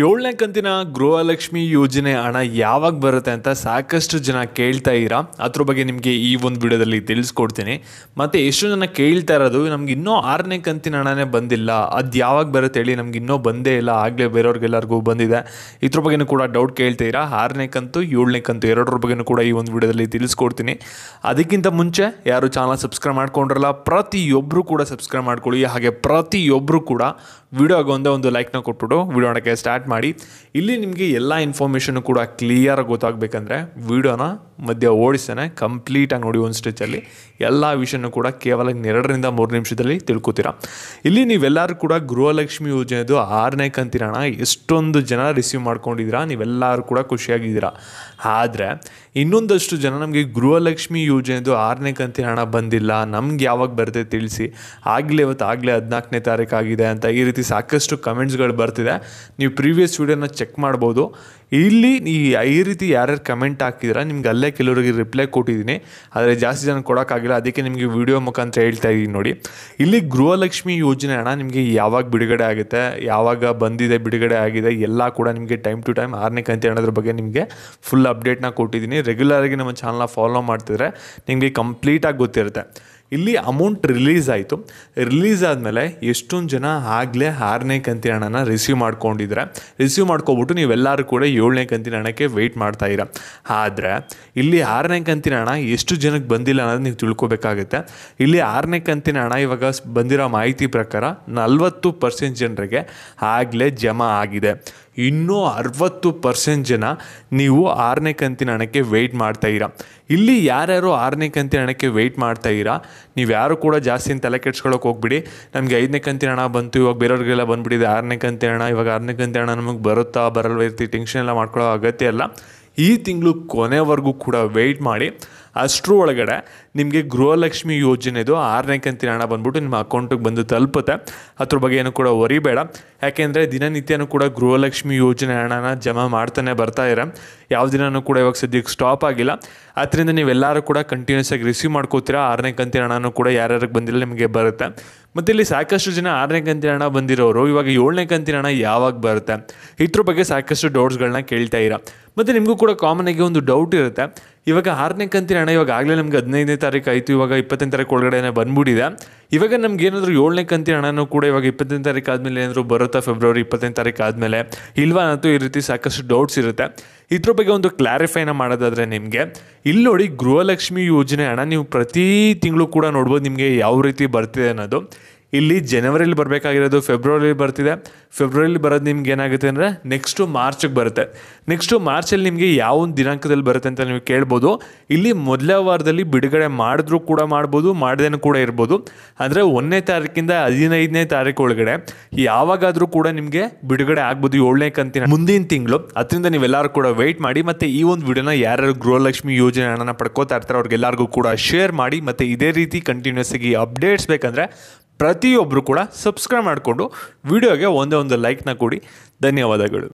ಏಳನೇ ಕಂತಿನ ಗೃಹಲಕ್ಷ್ಮಿ ಯೋಜನೆ ಹಣ ಯಾವಾಗ ಬರುತ್ತೆ ಅಂತ ಸಾಕಷ್ಟು ಜನ ಕೇಳ್ತಾ ಇರಾ ಅದ್ರ ಬಗ್ಗೆ ನಿಮಗೆ ಈ ಒಂದು ವಿಡಿಯೋದಲ್ಲಿ ತಿಳಿಸ್ಕೊಡ್ತೀನಿ ಮತ್ತು ಎಷ್ಟು ಜನ ಕೇಳ್ತಾ ಇರೋದು ನಮ್ಗೆ ಇನ್ನೂ ಆರನೇ ಕಂತಿನ ಹಣನೇ ಬಂದಿಲ್ಲ ಅದು ಯಾವಾಗ ಬರುತ್ತೆ ಹೇಳಿ ನಮ್ಗೆ ಇನ್ನೂ ಬಂದೇ ಇಲ್ಲ ಆಗಲೇ ಬೇರೆಯವ್ರಿಗೆಲ್ಲರಿಗೂ ಬಂದಿದೆ ಇದ್ರ ಬಗ್ಗೆನೂ ಕೂಡ ಡೌಟ್ ಕೇಳ್ತಾ ಇರಾ ಆರನೇ ಕಂತು ಏಳನೇ ಕಂತು ಎರಡರ ಬಗ್ಗೆನೂ ಕೂಡ ಈ ಒಂದು ವಿಡಿಯೋದಲ್ಲಿ ತಿಳಿಸ್ಕೊಡ್ತೀನಿ ಅದಕ್ಕಿಂತ ಮುಂಚೆ ಯಾರು ಚಾನಲ್ ಸಬ್ಸ್ಕ್ರೈಬ್ ಮಾಡ್ಕೊಂಡ್ರಲ್ಲ ಪ್ರತಿಯೊಬ್ಬರು ಕೂಡ ಸಬ್ಸ್ಕ್ರೈಬ್ ಮಾಡ್ಕೊಳ್ಳಿ ಹಾಗೆ ಪ್ರತಿಯೊಬ್ಬರು ಕೂಡ ಒಂದೇ ಒಂದು ಲೈಕ್ನ ಕೊಟ್ಬಿಟ್ಟು ವಿಡಿಯೋಣಕ್ಕೆ ಸ್ಟಾರ್ಟ್ ಮಾಡಿ ಇಲ್ಲಿ ನಿಮಗೆ ಎಲ್ಲ ಇನ್ಫಾರ್ಮೇಷನು ಕೂಡ ಕ್ಲಿಯರಾಗಿ ಗೊತ್ತಾಗಬೇಕಂದ್ರೆ ವಿಡಿಯೋನ ಮಧ್ಯ ಓಡಿಸ್ತಾನೆ ಕಂಪ್ಲೀಟಾಗಿ ನೋಡಿ ಒಂದು ಸ್ಟೇಜಲ್ಲಿ ಎಲ್ಲ ವಿಷಯನೂ ಕೂಡ ಕೇವಲ ಎರಡರಿಂದ ಮೂರು ನಿಮಿಷದಲ್ಲಿ ತಿಳ್ಕೊತೀರ ಇಲ್ಲಿ ನೀವೆಲ್ಲರೂ ಕೂಡ ಗೃಹಲಕ್ಷ್ಮಿ ಯೋಜನೆದು ಆರನೇ ಕಂತಿರೋಣ ಎಷ್ಟೊಂದು ಜನ ರಿಸೀವ್ ಮಾಡ್ಕೊಂಡಿದ್ದೀರಾ ನೀವೆಲ್ಲರೂ ಕೂಡ ಖುಷಿಯಾಗಿದ್ದೀರಾ ಆದರೆ ಇನ್ನೊಂದಷ್ಟು ಜನ ನಮಗೆ ಗೃಹಲಕ್ಷ್ಮಿ ಯೋಜನೆದು ಆರನೇ ಕಂತಿನ ಹಣ ಬಂದಿಲ್ಲ ನಮ್ಗೆ ಯಾವಾಗ ಬರುತ್ತೆ ತಿಳಿಸಿ ಆಗಲೇ ಇವತ್ತು ಆಗಲೇ ಹದಿನಾಲ್ಕನೇ ತಾರೀಕು ಆಗಿದೆ ಅಂತ ಈ ರೀತಿ ಸಾಕಷ್ಟು ಕಮೆಂಟ್ಸ್ಗಳು ಬರ್ತಿದೆ ನೀವು ಪ್ರೀವಿಯಸ್ ವೀಡಿಯೋನ ಚೆಕ್ ಮಾಡ್ಬೋದು ಇಲ್ಲಿ ಈ ಈ ರೀತಿ ಯಾರ್ಯಾರು ಕಮೆಂಟ್ ಹಾಕಿದ್ರೆ ನಿಮ್ಗೆ ಅಲ್ಲೇ ಕೆಲವರಿಗೆ ರಿಪ್ಲೈ ಕೊಟ್ಟಿದ್ದೀನಿ ಆದರೆ ಜಾಸ್ತಿ ಜನ ಕೊಡೋಕ್ಕಾಗಿಲ್ಲ ಅದಕ್ಕೆ ನಿಮಗೆ ವಿಡಿಯೋ ಮುಖಾಂತರ ಹೇಳ್ತಾ ಇದ್ದೀನಿ ನೋಡಿ ಇಲ್ಲಿ ಗೃಹಲಕ್ಷ್ಮಿ ಯೋಜನೆ ಹಣ ನಿಮಗೆ ಯಾವಾಗ ಬಿಡುಗಡೆ ಆಗುತ್ತೆ ಯಾವಾಗ ಬಂದಿದೆ ಬಿಡುಗಡೆ ಆಗಿದೆ ಎಲ್ಲ ಕೂಡ ನಿಮಗೆ ಟೈಮ್ ಟು ಟೈಮ್ ಆರನೇ ಕಂತೆ ಹಣದ್ರ ಬಗ್ಗೆ ನಿಮಗೆ ಫುಲ್ ಅಪ್ಡೇಟ್ನ ಕೊಟ್ಟಿದ್ದೀನಿ ರೆಗ್ಯುಲರಾಗಿ ನಮ್ಮ ಚಾನಲ್ನ ಫಾಲೋ ಮಾಡ್ತಿದ್ರೆ ನಿಮಗೆ ಕಂಪ್ಲೀಟಾಗಿ ಗೊತ್ತಿರುತ್ತೆ ಇಲ್ಲಿ ಅಮೌಂಟ್ ರಿಲೀಸ್ ಆಯಿತು ರಿಲೀಸ್ ಆದಮೇಲೆ ಎಷ್ಟೊಂದು ಜನ ಆಗಲೇ ಆರನೇ ಕಂತಿನ ಹಣನ ರಿಸೀವ್ ಮಾಡ್ಕೊಂಡಿದ್ರೆ ರಿಸೀವ್ ಮಾಡ್ಕೊಬಿಟ್ಟು ನೀವೆಲ್ಲರೂ ಕೂಡ ಏಳನೇ ಕಂತಿನ ಹಣಕ್ಕೆ ವೆಯ್ಟ್ ಇರ ಆದರೆ ಇಲ್ಲಿ ಆರನೇ ಕಂತಿನ ಹಣ ಎಷ್ಟು ಜನಕ್ಕೆ ಬಂದಿಲ್ಲ ಅನ್ನೋದು ನೀವು ತಿಳ್ಕೊಬೇಕಾಗುತ್ತೆ ಇಲ್ಲಿ ಆರನೇ ಕಂತಿನ ಹಣ ಇವಾಗ ಬಂದಿರೋ ಮಾಹಿತಿ ಪ್ರಕಾರ ನಲ್ವತ್ತು ಪರ್ಸೆಂಟ್ ಜನರಿಗೆ ಆಗಲೇ ಜಮಾ ಆಗಿದೆ ಇನ್ನೂ ಅರವತ್ತು ಪರ್ಸೆಂಟ್ ಜನ ನೀವು ಆರನೇ ಕಂತಿನ ಹಣಕ್ಕೆ ವೆಯ್ಟ್ ಇರ ಇಲ್ಲಿ ಯಾರ್ಯಾರು ಆರನೇ ಕಂತಿನ ಹಣಕ್ಕೆ ವೆಯ್ಟ್ ಇರ ನೀವು ಯಾರು ಕೂಡ ಜಾಸ್ತಿ ತಲೆ ಕೆಡ್ಸ್ಕೊಳಕ್ಕೆ ಹೋಗ್ಬಿಡಿ ನಮಗೆ ಐದನೇ ಕಂತಿನ ಹಣ ಬಂತು ಇವಾಗ ಬೇರೆಯವ್ರಿಗೆಲ್ಲ ಬಂದುಬಿಟ್ಟಿದೆ ಆರನೇ ಕಂತಿನ ಹಣ ಇವಾಗ ಆರನೇ ಕಂತಿನ ಹಣ ನಮಗೆ ಬರುತ್ತಾ ಬರಲ್ವ ಇರ್ತಿ ಟೆನ್ಷನ್ ಎಲ್ಲ ಮಾಡ್ಕೊಳ್ಳೋ ಅಗತ್ಯ ಅಲ್ಲ ಈ ತಿಂಗಳು ಕೊನೆವರೆಗೂ ಕೂಡ ವೆಯ್ಟ್ ಮಾಡಿ ಅಷ್ಟರ ಒಳಗಡೆ ನಿಮಗೆ ಗೃಹಲಕ್ಷ್ಮಿ ಯೋಜನೆದು ಆರನೇ ಕಂತಿನ ಹಣ ಬಂದ್ಬಿಟ್ಟು ನಿಮ್ಮ ಅಕೌಂಟಿಗೆ ಬಂದು ತಲುಪುತ್ತೆ ಅದ್ರ ಬಗ್ಗೆ ಏನು ಕೂಡ ಒರಿಬೇಡ ಯಾಕೆಂದರೆ ದಿನನಿತ್ಯನೂ ಕೂಡ ಗೃಹಲಕ್ಷ್ಮಿ ಯೋಜನೆ ಹಣನ ಜಮಾ ಮಾಡ್ತಾನೆ ಬರ್ತಾ ಇರ ಯಾವ ದಿನವೂ ಕೂಡ ಇವಾಗ ಸದ್ಯಕ್ಕೆ ಸ್ಟಾಪ್ ಆಗಿಲ್ಲ ಅದರಿಂದ ನೀವೆಲ್ಲರೂ ಕೂಡ ಕಂಟಿನ್ಯೂಸ್ ಆಗಿ ರಿಸೀವ್ ಮಾಡ್ಕೋತೀರ ಆರನೇ ಕಂತಿನ ಹಣನೂ ಕೂಡ ಯಾರ್ಯಾರಿಗೆ ಬಂದಿಲ್ಲ ನಿಮಗೆ ಬರುತ್ತೆ ಮತ್ತು ಇಲ್ಲಿ ಸಾಕಷ್ಟು ಜನ ಆರನೇ ಕಂತಿನ ಹಣ ಬಂದಿರೋರು ಇವಾಗ ಏಳನೇ ಕಂತಿನ ಹಣ ಯಾವಾಗ ಬರುತ್ತೆ ಇದ್ರ ಬಗ್ಗೆ ಸಾಕಷ್ಟು ಡೌಟ್ಸ್ಗಳನ್ನ ಕೇಳ್ತಾ ಇರ ಮತ್ತು ನಿಮಗೂ ಕೂಡ ಕಾಮನ್ ಆಗಿ ಒಂದು ಡೌಟ್ ಇರುತ್ತೆ ಇವಾಗ ಆರನೇ ಕಂತಿನ ಹಣ ಇವಾಗ ಆಗಲೇ ನಮ್ಗೆ ಹದಿನೈದನೇ ತಾರೀಕು ಆಯಿತು ಇವಾಗ ಇಪ್ಪತ್ತನೇ ತಾರೀಕು ಒಳಗಡೆನ ಬಂದ್ಬಿಟ್ಟಿದೆ ಇವಾಗ ನಮ್ಗೆ ಏನಾದರೂ ಏಳನೇ ಕಂತಿನ ಹಣನೂ ಕೂಡ ಇವಾಗ ಇಪ್ಪತ್ತನೇ ತಾರೀಕು ಆದಮೇಲೆ ಏನಾದರೂ ಬರುತ್ತಾ ಫೆಬ್ರವರಿ ಇಪ್ಪತ್ತನೇ ತಾರೀಕು ಆದಮೇಲೆ ಇಲ್ವಾ ಅನ್ನೋದು ಈ ರೀತಿ ಸಾಕಷ್ಟು ಡೌಟ್ಸ್ ಇರುತ್ತೆ ಇದ್ರ ಬಗ್ಗೆ ಒಂದು ಕ್ಲಾರಿಫೈನ ಮಾಡೋದಾದ್ರೆ ನಿಮಗೆ ಇಲ್ಲಿ ನೋಡಿ ಗೃಹಲಕ್ಷ್ಮಿ ಯೋಜನೆ ಹಣ ನೀವು ಪ್ರತಿ ತಿಂಗಳು ಕೂಡ ನೋಡ್ಬೋದು ನಿಮಗೆ ಯಾವ ರೀತಿ ಬರ್ತಿದೆ ಅನ್ನೋದು ಇಲ್ಲಿ ಜನವರಿಲಿ ಬರಬೇಕಾಗಿರೋದು ಫೆಬ್ರವರಿಲಿ ಬರ್ತಿದೆ ಫೆಬ್ರವರಿಲಿ ಬರೋದು ನಿಮ್ಗೆ ಏನಾಗುತ್ತೆ ಅಂದರೆ ನೆಕ್ಸ್ಟು ಮಾರ್ಚಿಗೆ ಬರುತ್ತೆ ನೆಕ್ಸ್ಟು ಮಾರ್ಚಲ್ಲಿ ನಿಮಗೆ ಯಾವ ಒಂದು ದಿನಾಂಕದಲ್ಲಿ ಬರುತ್ತೆ ಅಂತ ನೀವು ಕೇಳ್ಬೋದು ಇಲ್ಲಿ ಮೊದಲ ವಾರದಲ್ಲಿ ಬಿಡುಗಡೆ ಮಾಡಿದ್ರೂ ಕೂಡ ಮಾಡ್ಬೋದು ಮಾಡದೇನೂ ಕೂಡ ಇರ್ಬೋದು ಅಂದರೆ ಒಂದನೇ ತಾರೀಕಿಂದ ಹದಿನೈದನೇ ತಾರೀಕು ಒಳಗಡೆ ಯಾವಾಗಾದರೂ ಕೂಡ ನಿಮಗೆ ಬಿಡುಗಡೆ ಆಗ್ಬೋದು ಏಳನೇ ಕಂತಿನ ಮುಂದಿನ ತಿಂಗಳು ಅದರಿಂದ ನೀವೆಲ್ಲರೂ ಕೂಡ ವೆಯ್ಟ್ ಮಾಡಿ ಮತ್ತು ಈ ಒಂದು ವಿಡಿಯೋನ ಯಾರ್ಯಾರು ಗೃಹಲಕ್ಷ್ಮಿ ಯೋಜನೆ ಹಣನ ಪಡ್ಕೋತಾ ಇರ್ತಾರೆ ಅವ್ರಿಗೆಲ್ಲರಿಗೂ ಕೂಡ ಶೇರ್ ಮಾಡಿ ಮತ್ತು ಇದೇ ರೀತಿ ಕಂಟಿನ್ಯೂಸ್ ಆಗಿ ಅಪ್ಡೇಟ್ಸ್ ಬೇಕಂದರೆ ಪ್ರತಿಯೊಬ್ಬರು ಕೂಡ ಸಬ್ಸ್ಕ್ರೈಬ್ ಮಾಡಿಕೊಂಡು ವಿಡಿಯೋಗೆ ಒಂದೇ ಒಂದು ಲೈಕ್ನ ಕೊಡಿ ಧನ್ಯವಾದಗಳು